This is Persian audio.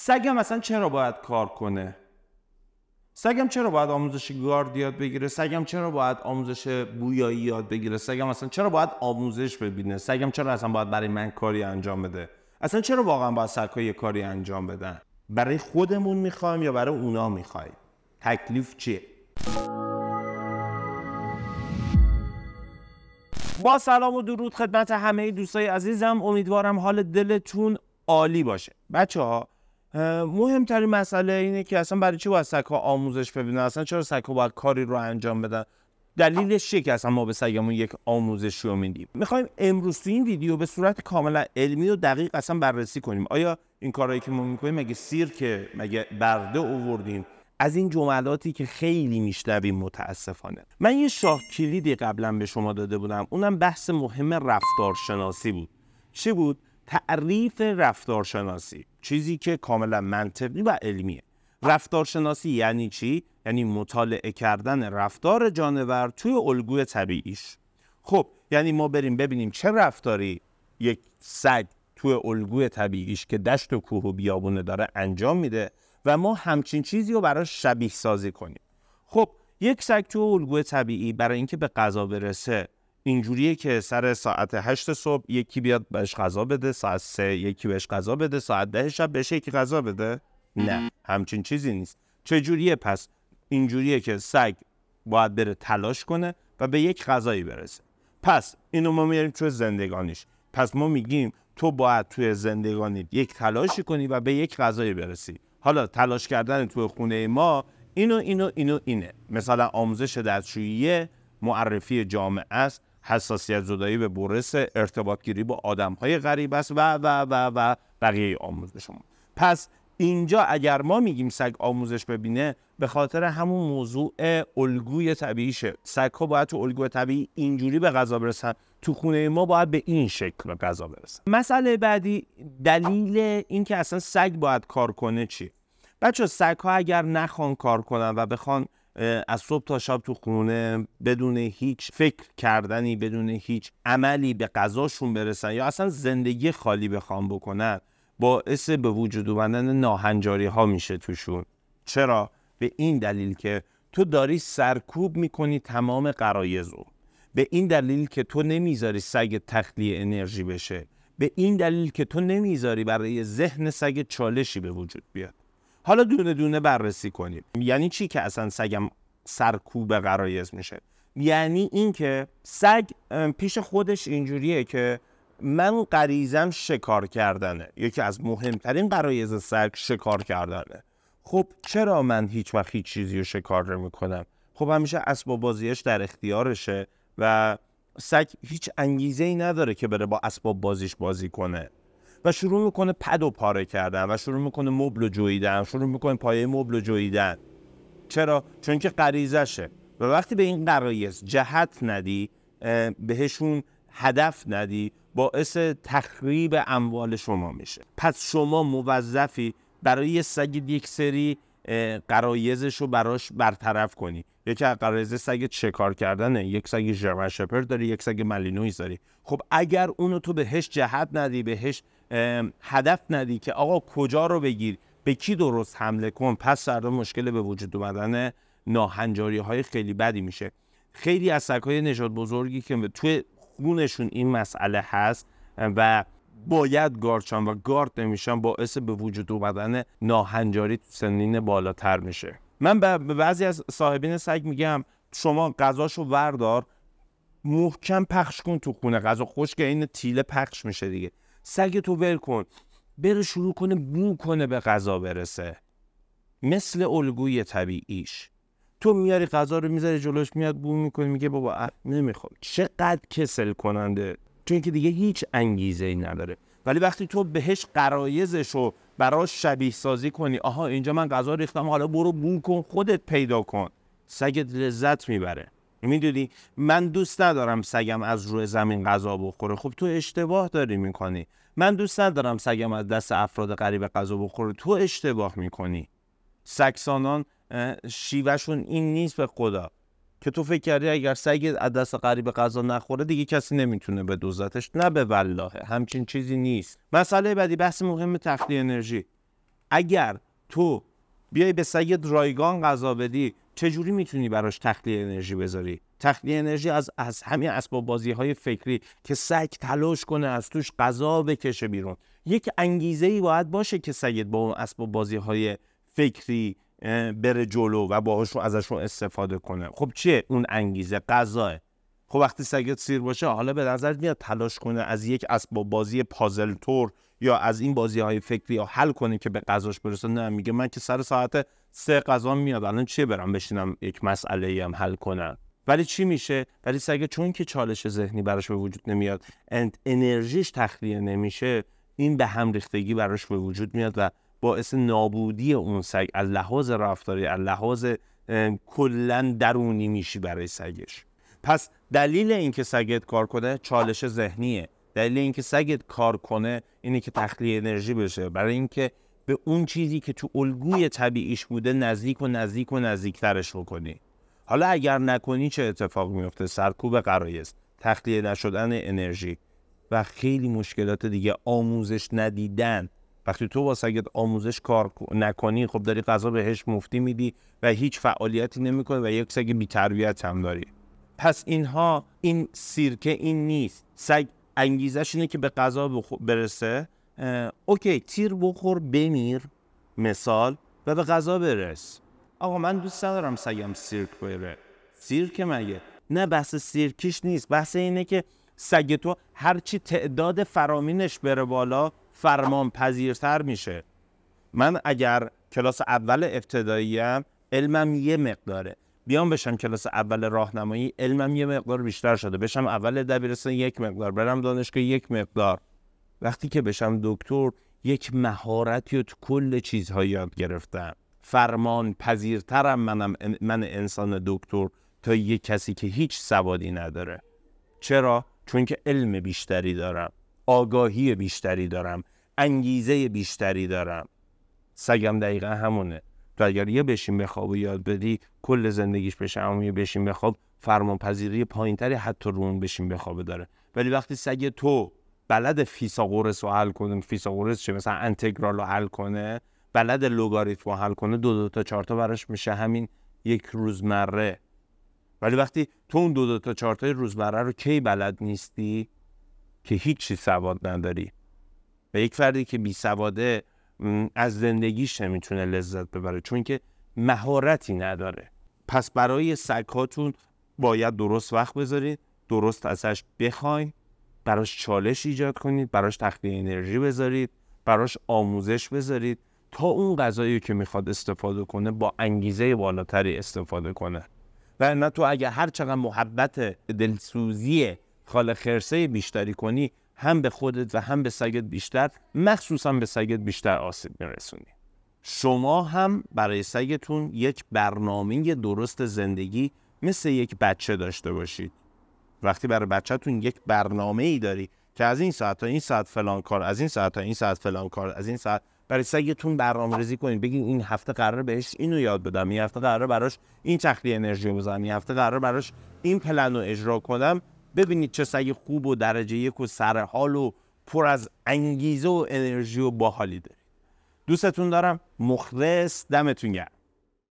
سگم اصلا چرا باید کار کنه سگم چرا باید آموزش گارد یاد بگیره سگم چرا باید آموزش بویایی یاد بگیره سگم اصلا چرا باید آموزش ببینه سگم چرا اصلا باید برای من کاری انجام بده اصلا چرا واقعا باید سگها یه کاری انجام بدن برای خودمون میخوایم یا برای اونا میخوایم تکلیف چیه با سلام و درود خدمت همه دوستای عزیزم امیدوارم حال دلتون عالی باشه بچه ها مهمترین مسئله اینه که اصلا برای چه باید سگ‌ها آموزش ببینن اصلا چرا سگ‌ها باید کاری رو انجام بدن دلیلش چیه که اصلا ما به سگمون یک آموزش رو میدیم میخوایم امروز تو این ویدیو به صورت کاملا علمی و دقیق اصلا بررسی کنیم آیا این کارهایی که ما میکنیم مگه سیر که مگه برده اووردیم از این جملاتی که خیلی میشنویم متاسفانه من یه شاه کلیدی قبلا به شما داده بودم اونم بحث مهم رفتارشناسی بود چی بود تعریف رفتارشناسی چیزی که کاملا منطقی و علمیه رفتارشناسی یعنی چی؟ یعنی مطالعه کردن رفتار جانور توی الگوی طبیعیش خب یعنی ما بریم ببینیم چه رفتاری یک سگ توی الگوی طبیعیش که دشت و کوه و بیابونه داره انجام میده و ما همچین چیزی رو براش شبیه سازی کنیم خب یک سگ توی الگوی طبیعی برای اینکه به غذا برسه اینجوریه که سر ساعت 8 صبح یکی بیاد بهش غذا بده ساعت 3 یکی بهش غذا بده ساعت 10 شب یکی غذا بده نه همچین چیزی نیست جوریه پس اینجوریه که سگ باید بره تلاش کنه و به یک غذایی برسه پس اینو ما میاریم توی زندگانیش پس ما میگیم تو باید توی زندگانی یک تلاشی کنی و به یک غذایی برسی حالا تلاش کردن توی خونه ما اینو اینو اینو اینه مثلا آموزش دستشویی معرفی جامعه است حساسیت زدایی به برس ارتباط گیری با آدم های غریب است و و و و بقیه آموزشمون پس اینجا اگر ما میگیم سگ آموزش ببینه به خاطر همون موضوع الگوی طبیعیشه سگ ها باید تو الگوی طبیعی اینجوری به غذا برسن تو خونه ما باید به این شکل به غذا برسن مسئله بعدی دلیل اینکه اصلا سگ باید کار کنه چی بچه سگ ها اگر نخوان کار کنن و بخوان از صبح تا شب تو خونه بدون هیچ فکر کردنی بدون هیچ عملی به غذاشون برسن یا اصلا زندگی خالی بخوام بکنن باعث به وجود اومدن ناهنجاری ها میشه توشون چرا به این دلیل که تو داری سرکوب میکنی تمام قرایز به این دلیل که تو نمیذاری سگ تخلیه انرژی بشه به این دلیل که تو نمیذاری برای ذهن سگ چالشی به وجود بیاد حالا دونه دونه بررسی کنیم یعنی چی که اصلا سگم سرکوب قرایز میشه یعنی اینکه سگ پیش خودش اینجوریه که من غریزم شکار کردنه یکی از مهمترین قرایز سگ شکار کردنه خب چرا من هیچ وقت هیچ چیزی رو شکار نمیکنم خب همیشه اسباب بازیش در اختیارشه و سگ هیچ انگیزه ای نداره که بره با اسباب بازیش بازی کنه و شروع میکنه پد و پاره کردن و شروع میکنه مبل و جویدن شروع میکنه پایه مبل و جویدن چرا چون که غریزشه و وقتی به این غرایز جهت ندی بهشون هدف ندی باعث تخریب اموال شما میشه پس شما موظفی برای یه سگید یک سری قرایزش رو براش برطرف کنی یکی از قرایز سگ چکار کردنه یک سگ ژرمن شپرد داری یک سگ ملینویز داری خب اگر اونو تو بهش جهت ندی بهش هدف ندی که آقا کجا رو بگیر به کی درست حمله کن پس فردا مشکل به وجود اومدن ناهنجاری های خیلی بدی میشه خیلی از های نژاد بزرگی که توی خونشون این مسئله هست و باید گارچن و گارد نمیشن باعث به وجود اومدن ناهنجاری سنین بالاتر میشه من به بعضی از صاحبین سگ میگم شما غذاشو وردار محکم پخش کن تو خونه غذا خشک این تیله پخش میشه دیگه تو ول کن بره شروع کنه بو کنه به غذا برسه مثل الگوی طبیعیش تو میاری غذا رو میذاری جلوش میاد بو میکنه میگه بابا نمیخوام چقدر کسل کننده چون که دیگه هیچ انگیزه ای نداره ولی وقتی تو بهش قرایزش رو براش شبیه سازی کنی آها اینجا من غذا ریختم حالا برو بو کن خودت پیدا کن سگت لذت میبره میدونی من دوست ندارم سگم از روی زمین غذا بخوره خب تو اشتباه داری میکنی من دوست ندارم سگم از دست افراد غریب غذا بخوره تو اشتباه میکنی سکسانان شیوهشون این نیست به خدا که تو فکر کردی اگر سگ از دست غریب غذا نخوره دیگه کسی نمیتونه به دوزتش نه به والله همچین چیزی نیست مسئله بعدی بحث مهم تخلیه انرژی اگر تو بیای به سید رایگان غذا بدی چجوری میتونی براش تخلیه انرژی بذاری تخلیه انرژی از از همین اسباب بازی های فکری که سگ تلاش کنه از توش غذا بکشه بیرون یک انگیزه ای باید باشه که سید با اون اسباب بازی های فکری بره جلو و باهاش ازشون استفاده کنه خب چیه اون انگیزه غذاه خب وقتی سگت سیر باشه حالا به نظر میاد تلاش کنه از یک اسباب بازی پازل تور یا از این بازی های فکری یا حل کنه که به قضاش برسه نه میگه من که سر ساعت سه قضا میاد الان چیه برم بشینم یک مسئله هم حل کنم ولی چی میشه ولی سگه چون که چالش ذهنی براش به وجود نمیاد انرژیش تخلیه نمیشه این به هم ریختگی براش به وجود میاد و باعث نابودی اون سگ از لحاظ رفتاری از لحاظ کلا درونی میشی برای سگش پس دلیل اینکه سگت کار کنه چالش ذهنیه دلیل اینکه سگت کار کنه اینه که تخلیه انرژی بشه برای اینکه به اون چیزی که تو الگوی طبیعیش بوده نزدیک و نزدیک و نزدیکترش بکنی حالا اگر نکنی چه اتفاق میفته سرکوب قرایز تخلیه نشدن انرژی و خیلی مشکلات دیگه آموزش ندیدن وقتی تو با سگت آموزش کار نکنی خب داری غذا بهش مفتی میدی و هیچ فعالیتی نمیکنه و یک سگ بیتربیت هم داری پس اینها این سیرکه این نیست سگ انگیزش اینه که به غذا برسه اوکی تیر بخور بمیر مثال و به غذا برس آقا من دوست ندارم سگم سیرک بره سیرک مگه نه بحث سیرکیش نیست بحث اینه که سگ تو هرچی تعداد فرامینش بره بالا فرمان پذیرتر میشه من اگر کلاس اول ابتداییم علمم یه مقداره بیام بشم کلاس اول راهنمایی علمم یه مقدار بیشتر شده بشم اول دبیرستان یک مقدار برم دانشگاه یک مقدار وقتی که بشم دکتر یک مهارتی تو کل چیزها یاد گرفتم فرمان پذیرترم منم من انسان دکتر تا یه کسی که هیچ سوادی نداره چرا چون که علم بیشتری دارم آگاهی بیشتری دارم انگیزه بیشتری دارم سگم دقیقا همونه تو اگر یه بشین بخواب و یاد بدی کل زندگیش بشه اما یه بشین بخواب فرمان پذیری پایینتری حتی رو اون بشین بخوابه داره ولی وقتی سگ تو بلد فیثاغورس رو حل کنه فیثاغورس چه مثلا انتگرال رو حل کنه بلد لوگاریتمو رو حل کنه دو دو تا چهار تا براش میشه همین یک روزمره ولی وقتی تو اون دو دو تا چهار تا روزمره رو کی بلد نیستی که هیچی سواد نداری و یک فردی که بی از زندگیش نمیتونه لذت ببره چون که مهارتی نداره پس برای سگهاتون باید درست وقت بذارید درست ازش بخواین براش چالش ایجاد کنید براش تخلیه انرژی بذارید براش آموزش بذارید تا اون غذایی که میخواد استفاده کنه با انگیزه بالاتری استفاده کنه و نه تو اگه هر چقدر محبت دلسوزی خال خرسه بیشتری کنی هم به خودت و هم به سگت بیشتر مخصوصا به سگت بیشتر آسیب میرسونی شما هم برای سگتون یک برنامه درست زندگی مثل یک بچه داشته باشید وقتی برای بچهتون یک برنامه ای داری که از این ساعت تا این ساعت فلان کار از این ساعت تا این ساعت فلان کار از این ساعت برای سگتون برنامه ریزی کنید بگین این هفته قرار بهش اینو یاد بدم این هفته قرار براش این تخلیه انرژی بزنم این هفته قرار براش این پلن رو اجرا کنم ببینید چه سگ خوب و درجه یک و سرحال و پر از انگیزه و انرژی و باحالی دارید دوستتون دارم مخلص دمتون گرم